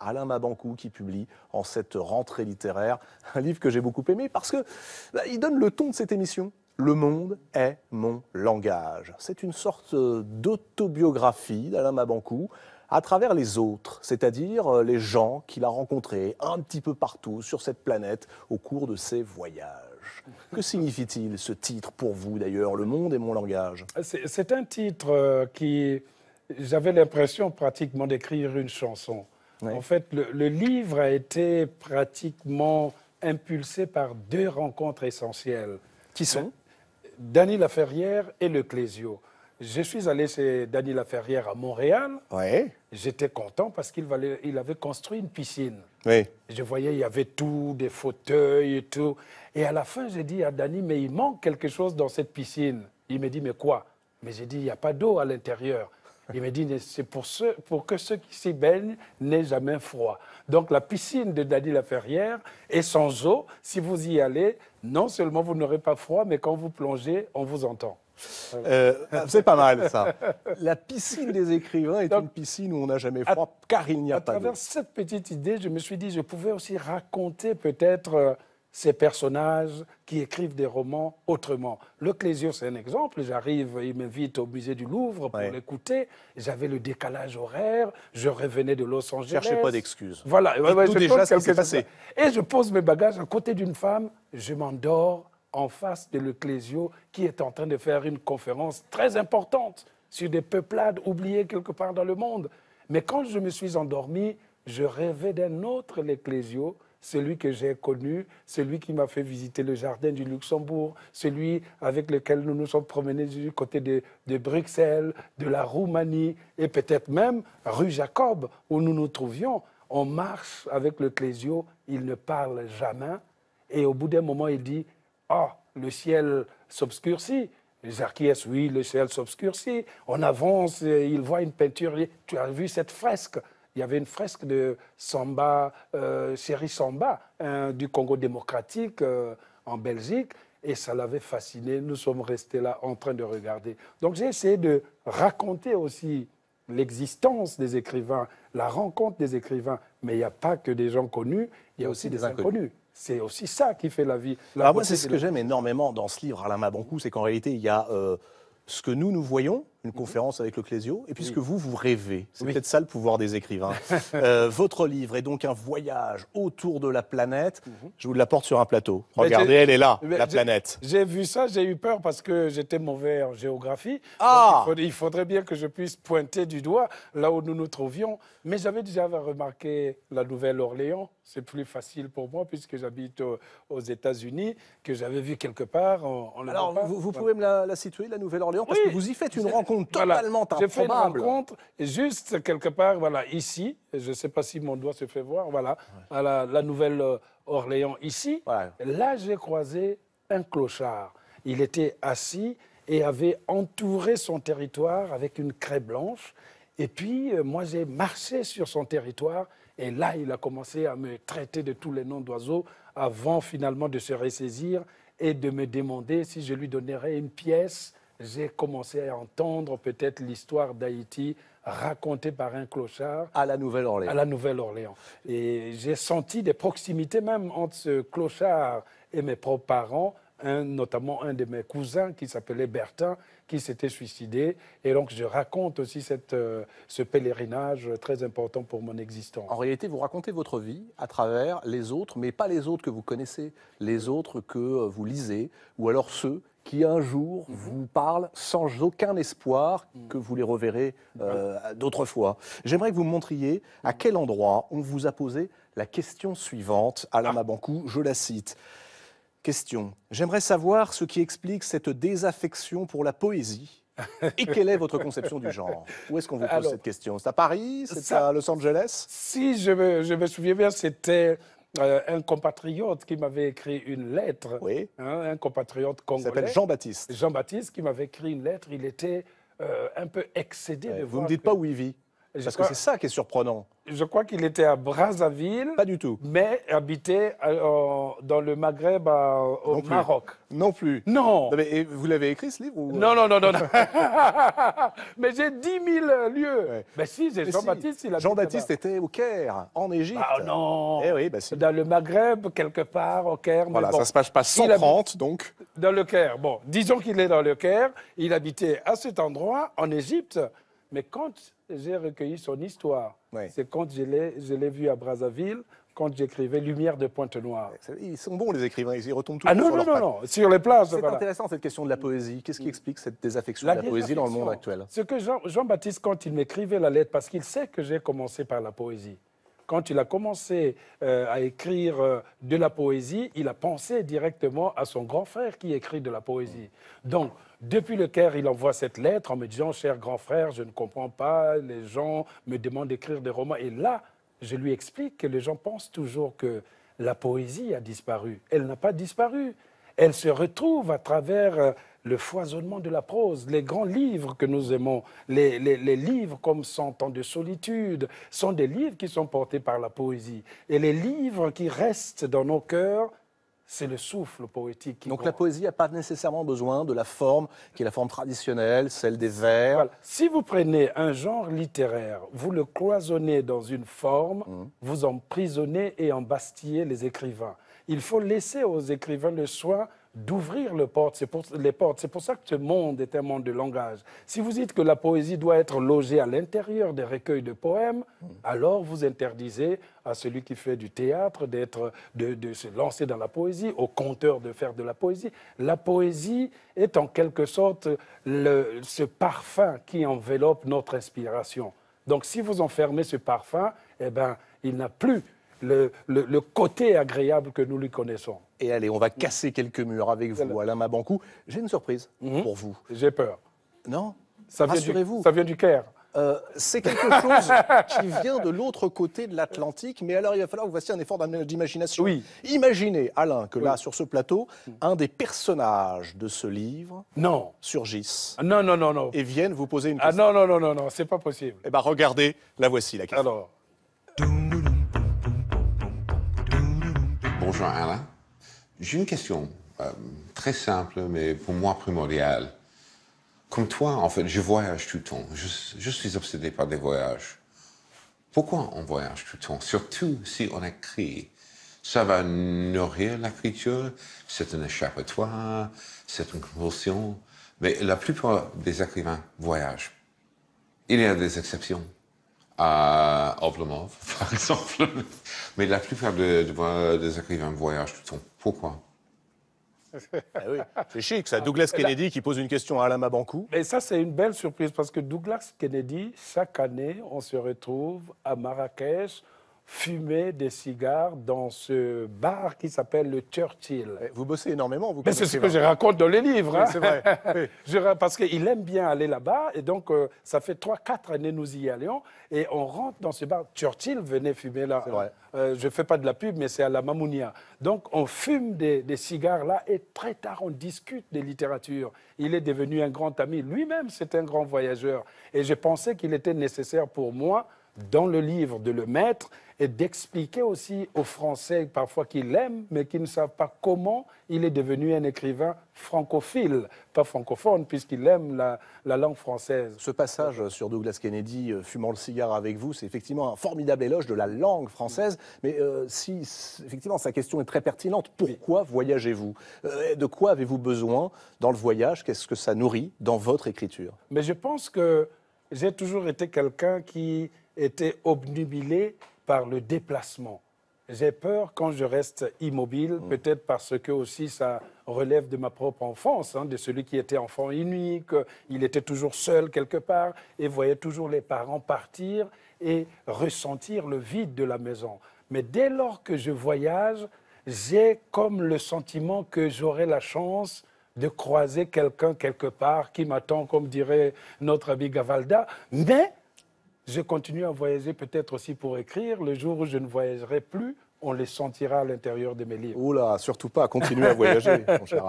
Alain Mabankou qui publie en cette rentrée littéraire un livre que j'ai beaucoup aimé parce que bah, il donne le ton de cette émission. Le monde est mon langage. C'est une sorte euh, d'autobiographie d'Alain Mabankou à travers les autres, c'est-à-dire euh, les gens qu'il a rencontrés un petit peu partout sur cette planète au cours de ses voyages. Que signifie-t-il ce titre pour vous d'ailleurs, Le monde est mon langage C'est un titre euh, qui, j'avais l'impression pratiquement d'écrire une chanson. En fait, le, livre a été pratiquement impulsé par deux rencontres essentielles. Qui sont Dany Laferrière et le Clésio. Je suis allé chez Dany Laferrière à Montréal. Oui. J'étais content parce qu'il avait construit une piscine. Oui. Je voyais, il y avait tout, des fauteuils et tout. Et à la fin, j'ai dit à Dany, mais il manque quelque chose dans cette piscine. Il me dit, mais quoi Mais j'ai dit, il n'y a pas d'eau à l'intérieur. Il m'a dit, c'est pour, que ceux qui s'y baignent n'aient jamais froid. Donc la piscine de Dany Laferrière est sans eau. Si vous y allez, non seulement vous n'aurez pas froid, mais quand vous plongez, on vous entend. Euh, ah, c'est pas mal ça. La piscine des écrivains est une piscine où on n'a jamais froid car il n'y a pas À travers cette petite idée, je me suis dit, je pouvais aussi raconter peut-être euh, ces personnages qui écrivent des romans autrement. Le Clésio, c'est un exemple. J'arrive, il m'invite au musée du Louvre pour l'écouter. J'avais le décalage horaire. Je revenais de Los Angeles. Cherchez pas d'excuses. Voilà. Et tout déjà ce passé. Et je pose mes bagages à côté d'une femme. Je m'endors en face de Le Clésio qui est en train de faire une conférence très importante sur des peuplades oubliées quelque part dans le monde. Mais quand je me suis endormi, je rêvais d'un autre Clésio celui que j'ai connu, celui qui m'a fait visiter le jardin du Luxembourg, celui avec lequel nous nous sommes promenés du côté de, Bruxelles, de la Roumanie et peut-être même rue Jacob où nous nous trouvions. On marche avec le Clésio, il ne parle jamais et au bout d'un moment il dit Ah, le ciel s'obscurcit. Zarkies, oui, le ciel s'obscurcit. On avance, il voit une peinture. Tu as vu cette fresque il y avait une fresque de Samba, euh, Samba, hein, du Congo démocratique euh, en Belgique, et ça l'avait fasciné. Nous sommes restés là en train de regarder. Donc j'ai essayé de raconter aussi l'existence des écrivains, la rencontre des écrivains. Mais il n'y a pas que des gens connus, il y a aussi, des, inconnus. C'est aussi ça qui fait la vie. La ah, moi, c'est ce que j'aime énormément dans ce livre, Alain Maboncou, c'est qu'en réalité, il y a euh, ce que nous, nous voyons, une mhm. conférence avec le Clésio, et puisque vous, vous rêvez, c'est peut-être ça le pouvoir des écrivains. Euh, votre livre est donc un voyage autour de la planète. Mhm. Je vous la porte sur un plateau. Regardez, elle est là, la planète. J'ai vu ça, j'ai eu peur parce que j'étais mauvais en géographie. Ah il, faudrait, bien que je puisse pointer du doigt là où nous nous trouvions. Mais j'avais déjà remarqué la Nouvelle-Orléans. C'est plus facile pour moi puisque j'habite aux, États-Unis, que j'avais vu quelque part. En, Alors, vous, pouvez me la, situer, la Nouvelle-Orléans, parce que vous y faites une rencontre totalement J'ai fait une rencontre, juste quelque part, voilà, ici, je ne sais pas si mon doigt se fait voir, voilà, à la, Nouvelle-Orléans, ici. Là, j'ai croisé un clochard. Il était assis et avait entouré son territoire avec une craie blanche. Et puis, euh, moi, j'ai marché sur son territoire. Et là, il a commencé à me traiter de tous les noms d'oiseaux avant finalement de se ressaisir et de me demander si je lui donnerais une pièce j'ai commencé à entendre peut-être l'histoire d'Haïti racontée par un clochard. À la Nouvelle-Orléans. À la Nouvelle-Orléans. Et j'ai senti des proximités même entre ce clochard et mes propres parents notamment un de mes cousins qui s'appelait Bertin, qui s'était suicidé. Et donc, je raconte aussi cette, euh, ce pèlerinage très important pour mon existence. En réalité, vous racontez votre vie à travers les autres, mais pas les autres que vous connaissez, les autres que euh, vous lisez, ou alors ceux qui un jour mhm. vous parlent sans aucun espoir mhm. que vous les reverrez euh, d'autrefois. d'autres fois. J'aimerais que vous me montriez à mhm. quel endroit on vous a posé la question suivante, Alain ah. Mabancou, je la cite question. J'aimerais savoir ce qui explique cette désaffection pour la poésie. Et quelle est votre conception du genre Où est-ce qu'on vous pose cette question C'est à Paris C'est à Los Angeles Si je me, souviens bien, c'était euh, un compatriote qui m'avait écrit une lettre. Oui. Hein, un compatriote congolais. Il s'appelle Jean-Baptiste. Jean-Baptiste qui m'avait écrit une lettre. Il était euh, un peu excédé vous ne me dites pas où il vit parce que c'est ça qui est surprenant. Je crois qu'il était à Brazzaville. Pas du tout. Mais habitait euh, dans le Maghreb, au Maroc. Non plus. Non. vous l'avez écrit ce livre Non, non, non, non. mais j'ai 10 000 lieux. Ben si, j'ai Jean-Baptiste. Jean-Baptiste était au Caire, en Égypte. Ah non. Eh oui, ben si. Dans le Maghreb, quelque part, au Caire. Voilà, mais bon. ça se passe pas 130, donc. Dans le Caire. Bon, disons qu'il est dans le Caire. Il habitait à cet endroit, en Égypte. Mais quand j'ai recueilli son histoire, c'est quand je l'ai vu à Brazzaville, quand j'écrivais Lumière de Pointe-Noire. Eh, ils sont bons les écrivains, ils retombent tous. – ah, non, non, non, non, sur les plages. C'est intéressant cette question de la poésie. Qu'est-ce qui mm. explique cette désaffection de la poésie dans le monde actuel Ce que Jean-Baptiste, quand il m'écrivait la lettre, parce qu'il sait que j'ai commencé par la poésie, quand il a commencé euh, à écrire euh, de la poésie, il a pensé directement à son grand frère qui écrit de la poésie. Mm. Donc, depuis le Caire, il envoie cette lettre en me disant, cher grand frère, je ne comprends pas, les gens me demandent d'écrire des romans. Et là, je lui explique que les gens pensent toujours que la poésie a disparu. Elle n'a pas disparu. Elle se retrouve à travers euh, le foisonnement de la prose, les grands livres que nous aimons, les, les livres comme Cent ans de solitude, sont des livres qui sont portés par la poésie. Et les livres qui restent dans nos cœurs c'est le souffle poétique. Qui Donc la poésie n'a pas nécessairement besoin de la forme qui est la forme traditionnelle, celle des vers. Si vous prenez un genre littéraire, vous le cloisonnez dans une forme, hum. vous emprisonnez et embastillez les écrivains il faut laisser aux écrivains le soin d'ouvrir les portes. C'est pour ça que ce monde est un monde de langage. Si vous dites que la poésie doit être logée à l'intérieur des recueils de poèmes, alors vous interdisez à celui qui fait du théâtre de, se lancer dans la poésie, au conteur de faire de la poésie. La poésie est en quelque sorte ce parfum qui enveloppe notre inspiration. Donc si vous enfermez ce parfum, eh ben, il n'a plus le, côté agréable que nous lui connaissons. Et allez, on va casser quelques murs avec vous, Alain Mabancou. J'ai une surprise mhm. pour vous. J'ai peur. Non ça vient, du, ça vient du Caire. Euh, c'est quelque chose qui vient de l'autre côté de l'Atlantique, mais alors il va falloir que vous fassiez un effort d'imagination. Oui. Imaginez, Alain, que là, sur ce plateau, un des personnages de ce livre non. surgisse. Ah, non, non, non, non. Et vienne vous poser une ah, question. non, non, non, non, non, c'est pas possible. Eh bien, regardez, la voici la question. Alors. Bonjour Alain. J'ai une question euh, très simple, mais pour moi primordiale. Comme toi, en fait, je voyage tout le temps. Je, je suis obsédé par des voyages. Pourquoi on voyage tout le temps Surtout si on écrit. Ça va nourrir l'écriture, c'est un échappatoire, c'est une compulsion. Mais la plupart des écrivains voyagent. Il y a des exceptions à Oblomov, par exemple. Mais la plupart des, des, des écrivains voyagent tout le temps. Pourquoi ah c'est chic, ça. Douglas eh ben, Kennedy qui pose une question à Alain Mabankou. Mais ça, c'est une belle surprise parce que Douglas Kennedy, chaque année, on se retrouve à Marrakech fumer des cigares dans ce bar qui s'appelle le Churchill. Eh, vous bossez énormément, vous. Mais c'est ce que je raconte dans les livres. Hein. C'est vrai. parce qu'il aime bien aller là-bas et donc euh, ça fait 3-4 années nous y allions et on rentre dans ce bar. Churchill venait fumer là. Euh, je ne fais pas de la pub, mais c'est à la Mamounia. Donc on fume des, des cigares là et très tard on discute des littératures. Il est devenu un grand ami. Lui-même, c'est un grand voyageur. Et je pensais qu'il était nécessaire pour moi dans le livre de le mettre et d'expliquer aussi aux Français parfois qu'ils l'aiment, mais qui ne savent pas comment il est devenu un écrivain francophile, pas francophone, puisqu'il aime la, langue française. Ce passage sur Douglas Kennedy, euh, fumant le cigare avec vous, c'est effectivement un formidable éloge de la langue française, mais euh, si effectivement sa question est très pertinente, pourquoi voyagez-vous euh, De quoi avez-vous besoin dans le voyage Qu'est-ce que ça nourrit dans votre écriture Mais je pense que j'ai toujours été quelqu'un qui était obnubilé par le déplacement. J'ai peur quand je reste immobile, mm. peut-être parce que aussi ça relève de ma propre enfance, hein, de celui qui était enfant unique, il était toujours seul quelque part et voyait toujours les parents partir et ressentir le vide de la maison. Mais dès lors que je voyage, j'ai comme le sentiment que j'aurai la chance de croiser quelqu'un quelque part qui m'attend, comme dirait notre ami Gavalda, mais je continue à voyager peut-être aussi pour écrire. Le jour où je ne voyagerai plus, on les sentira à l'intérieur de mes livres. Oula, surtout pas, continuez à voyager, mon cher